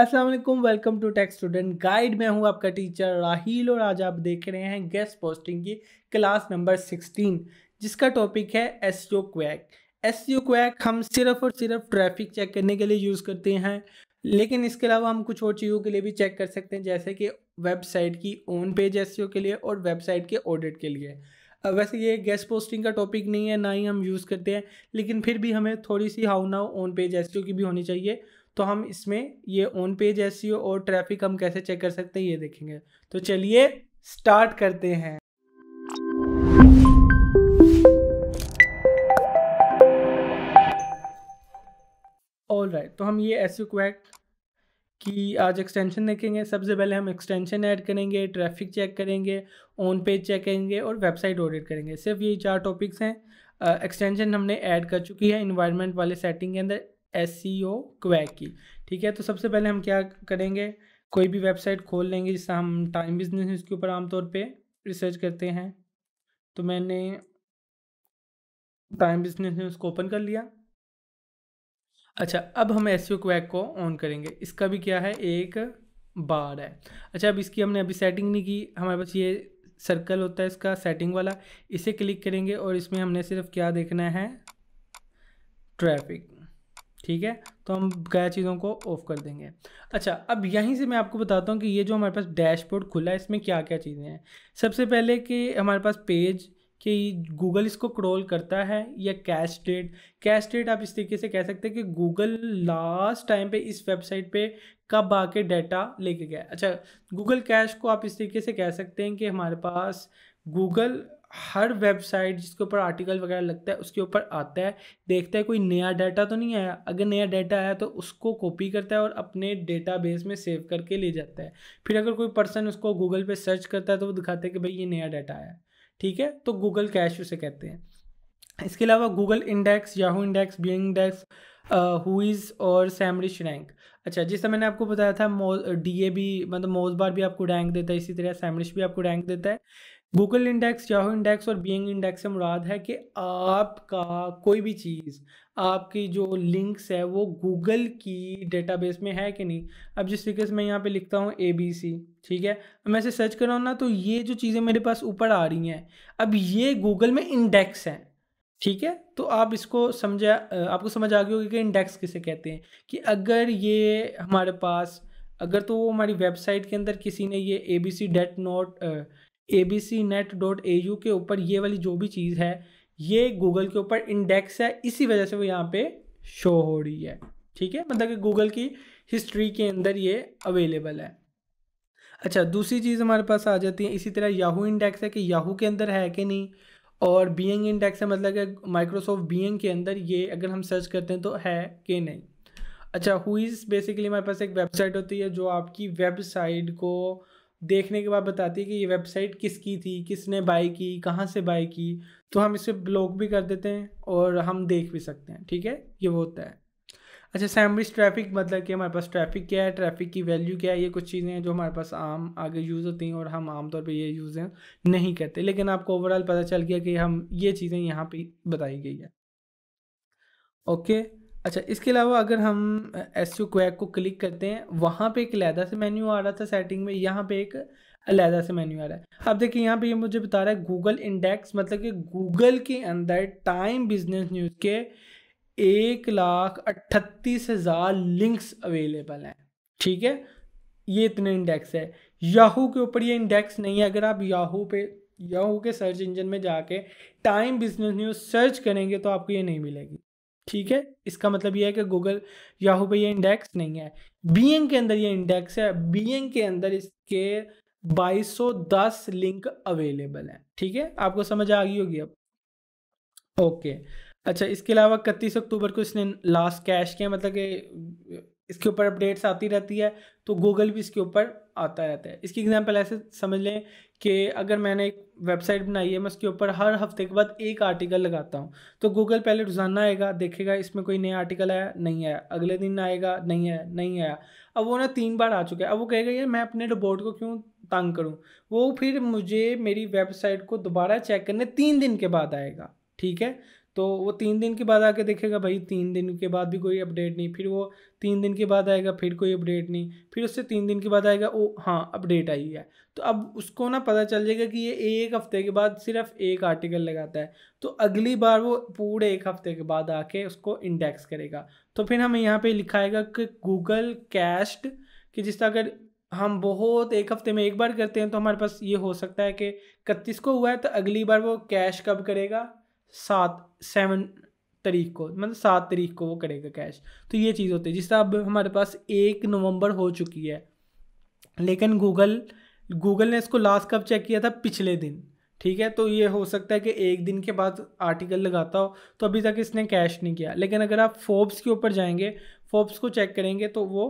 Aslam welcome to tech student guide मैं हूं आपका टीचर राहील और आज आप देख रहे हैं गेस्ट पोस्टिंग की क्लास नंबर 16 जिसका टॉपिक है S U quake S U quake हम सिर्फ और सिर्फ ट्रैफिक चेक करने के लिए यूज़ करते हैं लेकिन इसके अलावा हम कुछ और चीज़ों के लिए भी चेक कर सकते हैं जैसे कि वेबसाइट की ओन पेज एस के लिए और वेबसाइट के ऑडिट के लिए वैसे ये गेस्ट पोस्टिंग का टॉपिक नहीं है ना ही हम यूज़ करते हैं लेकिन फिर भी हमें थोड़ी सी हाउ नाउ ऑन पेज एस की भी होनी चाहिए तो हम इसमें ये ऑन पेज एस और ट्रैफिक हम कैसे चेक कर सकते हैं ये देखेंगे तो चलिए स्टार्ट करते हैं ऑल राइट right, तो हम ये एस क्वैक की आज एक्सटेंशन देखेंगे सबसे पहले हम एक्सटेंशन ऐड करेंगे ट्रैफिक चेक करेंगे ऑन पेज चेक करेंगे और वेबसाइट ऑडिट करेंगे सिर्फ ये चार टॉपिक्स हैं एक्सटेंशन uh, हमने ऐड कर चुकी है इन्वायरमेंट वाले सेटिंग के अंदर एस सी ओ क्वैक की ठीक है तो सबसे पहले हम क्या करेंगे कोई भी वेबसाइट खोल लेंगे जिससे हम टाइम बिजनेस के ऊपर आमतौर पे रिसर्च करते हैं तो मैंने टाइम बिजनेस न्यूज़ को ओपन कर लिया अच्छा अब हम एस सी क्वैक को ऑन करेंगे इसका भी क्या है एक बार है अच्छा अब इसकी हमने अभी सेटिंग नहीं की हमारे पास ये सर्कल होता है इसका सेटिंग वाला इसे क्लिक करेंगे और इसमें हमने सिर्फ क्या देखना है ट्रैफिक ठीक है तो हम गया चीज़ों को ऑफ कर देंगे अच्छा अब यहीं से मैं आपको बताता हूँ कि ये जो हमारे पास डैशबोर्ड खुला है इसमें क्या क्या चीज़ें हैं सबसे पहले कि हमारे पास पेज कि गूगल इसको क्रोल करता है या कैश डेट कैश डेट आप इस तरीके से कह सकते हैं कि गूगल लास्ट टाइम पे इस वेबसाइट पे कब आके डाटा लेके गया अच्छा गूगल कैश को आप इस तरीके से कह सकते हैं कि हमारे पास गूगल हर वेबसाइट जिसके ऊपर आर्टिकल वगैरह लगता है उसके ऊपर आता है देखता है कोई नया डाटा तो नहीं आया अगर नया डाटा आया तो उसको कॉपी करता है और अपने डेटाबेस में सेव करके ले जाता है फिर अगर कोई पर्सन उसको गूगल पे सर्च करता है तो वो दिखाता है कि भाई ये नया डाटा आया ठीक है तो गूगल कैश उसे कहते हैं इसके अलावा Google index Yahoo index B index whois और सैमरिश रैंक अच्छा जिस मैंने आपको बताया था मो डी ए भी मतलब मोजबार बार भी आपको रैंक देता है इसी तरह सैमरिश भी आपको रैंक देता है गूगल इंडेक्स याहू इंडेक्स और बीइंग इंडेक्स से मुराद है कि आपका कोई भी चीज़ आपकी जो लिंक्स है वो गूगल की डेटाबेस में है कि नहीं अब जिस तरीके से मैं यहाँ पे लिखता हूँ ए बी सी ठीक है मैं इसे सर्च कर रहा हूँ ना तो ये जो चीज़ें मेरे पास ऊपर आ रही हैं अब ये गूगल में इंडेक्स हैं ठीक है तो आप इसको समझा आपको समझ आ गई होगी कि इंडेक्स किसे कहते हैं कि अगर ये हमारे पास अगर तो वो हमारी वेबसाइट के अंदर किसी ने ये A B C dot net A B C net dot A U के ऊपर ये वाली जो भी चीज़ है ये गूगल के ऊपर इंडेक्स है इसी वजह से वो यहाँ पे शो हो रही है ठीक है मतलब कि गूगल की हिस्ट्री के अंदर ये अवेलेबल है अच्छा दूसरी चीज़ हमारे पास आ जाती है इसी तरह याहू इंडेक्स है कि याहू के अंदर है कि नहीं और बीएंग इंडेक्स है मतलब कि माइक्रोसॉफ्ट बीएंग के अंदर ये अगर हम सर्च करते हैं तो है कि नहीं अच्छा हुईज बेसिकली हमारे पास एक वेबसाइट होती है जो आपकी वेबसाइट को देखने के बाद बताती है कि ये वेबसाइट किसकी थी किसने बाई की कहाँ से बाई की तो हम इसे ब्लॉक भी कर देते हैं और हम देख भी सकते हैं ठीक है ये वो होता है अच्छा सैम्बरिज ट्रैफिक मतलब कि हमारे पास ट्रैफिक क्या है ट्रैफिक की वैल्यू क्या है ये कुछ चीज़ें हैं जो हमारे पास आम आगे यूज़ होती हैं और हम आमतौर पर ये यूज़ नहीं करते लेकिन आपको ओवरऑल पता चल गया कि हम ये चीज़ें यहाँ पर बताई गई है ओके okay? अच्छा इसके अलावा अगर हम एस यू क्वैक को क्लिक करते हैं वहाँ पे एक लहदा से मेन्यू आ रहा था सेटिंग में यहाँ पे एक अलहदा से मेन्यू आ रहा है अब देखिए यहाँ पे ये यह मुझे बता रहा है गूगल इंडेक्स मतलब कि गूगल के अंदर टाइम बिजनेस न्यूज़ के एक लाख अट्ठतीस हज़ार लिंक्स अवेलेबल हैं ठीक है ये इतने इंडेक्स है याहू के ऊपर ये इंडेक्स नहीं है अगर आप याहू पे याहू के सर्च इंजन में जाके टाइम बिजनेस न्यूज़ सर्च करेंगे तो आपको ये नहीं मिलेगी ठीक है इसका मतलब यह है कि गूगल याहू पे ये इंडेक्स नहीं है बीएंग के अंदर ये इंडेक्स है बीएंग के अंदर इसके 2210 लिंक अवेलेबल हैं ठीक है आपको समझ आ गई होगी अब ओके अच्छा इसके अलावा इकतीस अक्टूबर को इसने लास्ट कैश किया मतलब कि इसके ऊपर अपडेट्स आती रहती है तो गूगल भी इसके ऊपर आता रहता है इसकी एग्जाम्पल ऐसे समझ लें कि अगर मैंने एक वेबसाइट बनाई है मैं उसके ऊपर हर हफ्ते के बाद एक आर्टिकल लगाता हूँ तो गूगल पहले रोज़ाना आएगा देखेगा इसमें कोई नया आर्टिकल आया नहीं आया अगले दिन आएगा नहीं आया नहीं आया अब वो ना तीन बार आ चुका है अब वो कहेगा यार मैं अपने रोबोट को क्यों तंग करूँ वो फिर मुझे मेरी वेबसाइट को दोबारा चेक करने तीन दिन के बाद आएगा ठीक है तो वो तीन दिन के बाद आके देखेगा भाई तीन दिन के बाद भी कोई अपडेट नहीं फिर वो तीन दिन के बाद आएगा फिर कोई अपडेट नहीं फिर उससे तीन दिन के बाद आएगा वो हाँ अपडेट आई है तो अब उसको ना पता चल जाएगा कि ये एक हफ्ते के बाद सिर्फ एक आर्टिकल लगाता है तो अगली बार वो पूरे एक हफ्ते के बाद आके उसको इंडेक्स करेगा तो फिर हमें यहाँ पर लिखाएगा कि गूगल कैश्ड कि जिस अगर हम बहुत एक हफ्ते में एक बार करते हैं तो हमारे पास ये हो सकता है कि इकतीस को हुआ है तो अगली बार वो कैश कब करेगा सात सेवन तारीख को मतलब सात तारीख को वो करेगा कैश तो ये चीज़ होती है जिससे अब हमारे पास एक नवंबर हो चुकी है लेकिन गूगल गूगल ने इसको लास्ट कब चेक किया था पिछले दिन ठीक है तो ये हो सकता है कि एक दिन के बाद आर्टिकल लगाता हो तो अभी तक इसने कैश नहीं किया लेकिन अगर आप फोब्स के ऊपर जाएंगे फोब्स को चेक करेंगे तो वो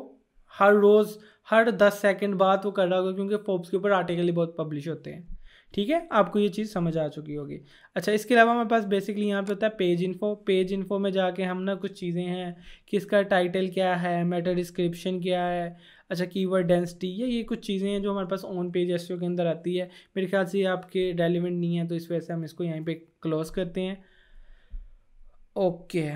हर रोज़ हर दस सेकंड बाद वो कर रहा होगा क्योंकि फोब्स के ऊपर आर्टिकल ही बहुत पब्लिश होते हैं ठीक है आपको ये चीज़ समझ आ चुकी होगी अच्छा इसके अलावा हमारे पास बेसिकली यहाँ पे होता है पेज इन्फो पेज इन्फो में जाके हम ना कुछ चीज़ें हैं कि इसका टाइटल क्या है मेटा डिस्क्रिप्शन क्या है अच्छा कीवर्ड डेंसिटी या ये कुछ चीज़ें हैं जो हमारे पास ऑन पेज एस के अंदर आती है मेरे ख्याल से ये आपके रेलिवेंट नहीं है तो इस वजह से हम इसको यहीं पर क्लोज करते हैं ओके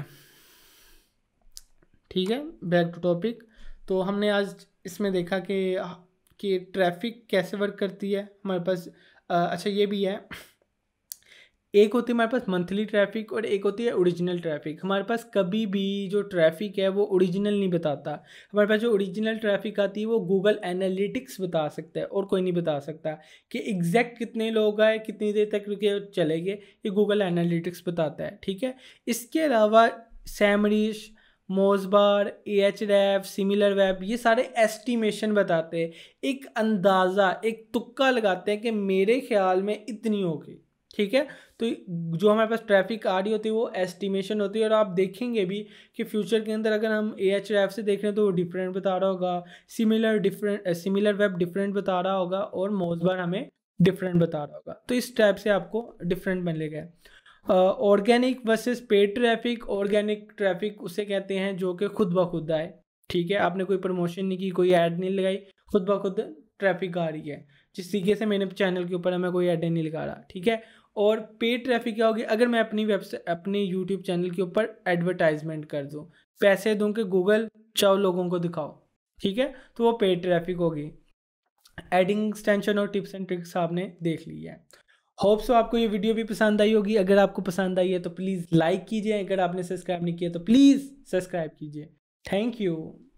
ठीक है बैक टू टॉपिक तो हमने आज इसमें देखा कि कि ट्रैफिक कैसे वर्क करती है हमारे पास अच्छा ये भी है एक होती है हमारे पास मंथली ट्रैफिक और एक होती है ओरिजिनल ट्रैफिक हमारे पास कभी भी जो ट्रैफिक है वो ओरिजिनल नहीं बताता हमारे पास जो ओरिजिनल ट्रैफिक आती है वो गूगल एनालिटिक्स बता सकता है और कोई नहीं बता सकता कि एग्जैक्ट कितने लोग आए कितनी देर तक रुके चले गए ये गूगल एनालिटिक्स बताता है ठीक है इसके अलावा SEMrush MozBar A H ref similar web ये सारे एस्टिमेशन बताते हैं एक अंदाज़ा एक तुक्का लगाते हैं कि मेरे ख्याल में इतनी होगी ठीक है तो जो हमारे पास ट्रैफिक आ रही होती है वो एस्टिमेशन होती है और आप देखेंगे भी कि फ्यूचर के अंदर अगर हम ए एच रैप से देख रहे हैं तो वो डिफरेंट बता रहा होगा similar different similar web different बता रहा होगा और मोजबार हमें डिफरेंट बता रहा होगा तो इस टाइप से आपको डिफरेंट मिलेगा organic versus paid traffic organic traffic उसे कहते हैं जो कि खुद ब खुद आए ठीक है आपने कोई प्रमोशन नहीं की कोई ऐड नहीं लगाई खुद ब खुद ट्रैफिक आ रही है जिस तरीके से मैंने चैनल के ऊपर हमें कोई ऐड नहीं लगा रहा ठीक है और पेड ट्रैफिक क्या होगी अगर मैं अपनी वेबसाइट अपने यूट्यूब चैनल के ऊपर एडवर्टाइजमेंट कर दूँ पैसे दूँ कि गूगल चाहो लोगों को दिखाओ ठीक है तो वो पेड ट्रैफिक होगी एडिंग एक्सटेंशन और टिप्स एंड ट्रिक्स आपने देख ली है होप्स सो तो आपको ये वीडियो भी पसंद आई होगी अगर आपको पसंद आई है तो प्लीज़ लाइक कीजिए अगर आपने सब्सक्राइब नहीं किया तो प्लीज़ सब्सक्राइब कीजिए थैंक यू